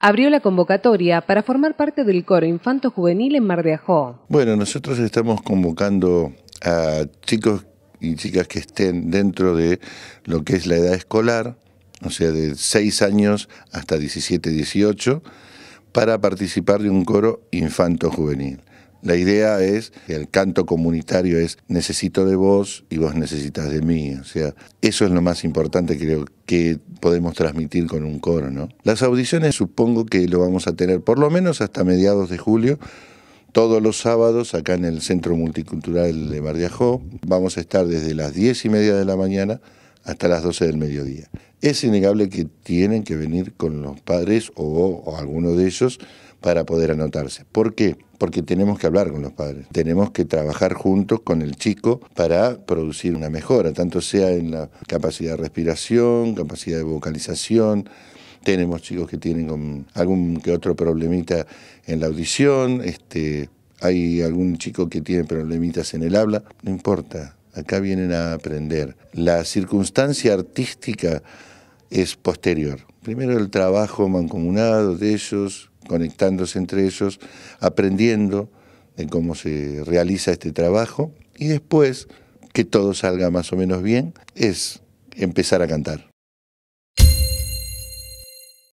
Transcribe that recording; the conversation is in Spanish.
abrió la convocatoria para formar parte del coro Infanto Juvenil en Mar de Bueno, nosotros estamos convocando a chicos y chicas que estén dentro de lo que es la edad escolar, o sea, de 6 años hasta 17, 18, para participar de un coro infanto juvenil. La idea es, el canto comunitario es, necesito de vos y vos necesitas de mí. O sea, eso es lo más importante creo que podemos transmitir con un coro, ¿no? Las audiciones supongo que lo vamos a tener por lo menos hasta mediados de julio, todos los sábados acá en el Centro Multicultural de Mardiajó. Vamos a estar desde las diez y media de la mañana hasta las 12 del mediodía. Es innegable que tienen que venir con los padres o, alguno de ellos para poder anotarse. ¿Por qué? Porque tenemos que hablar con los padres, tenemos que trabajar juntos con el chico para producir una mejora, tanto sea en la capacidad de respiración, capacidad de vocalización, tenemos chicos que tienen algún que otro problemita en la audición, este, hay algún chico que tiene problemitas en el habla, no importa, acá vienen a aprender. La circunstancia artística es posterior. Primero el trabajo mancomunado de ellos, conectándose entre ellos, aprendiendo de cómo se realiza este trabajo y después que todo salga más o menos bien es empezar a cantar.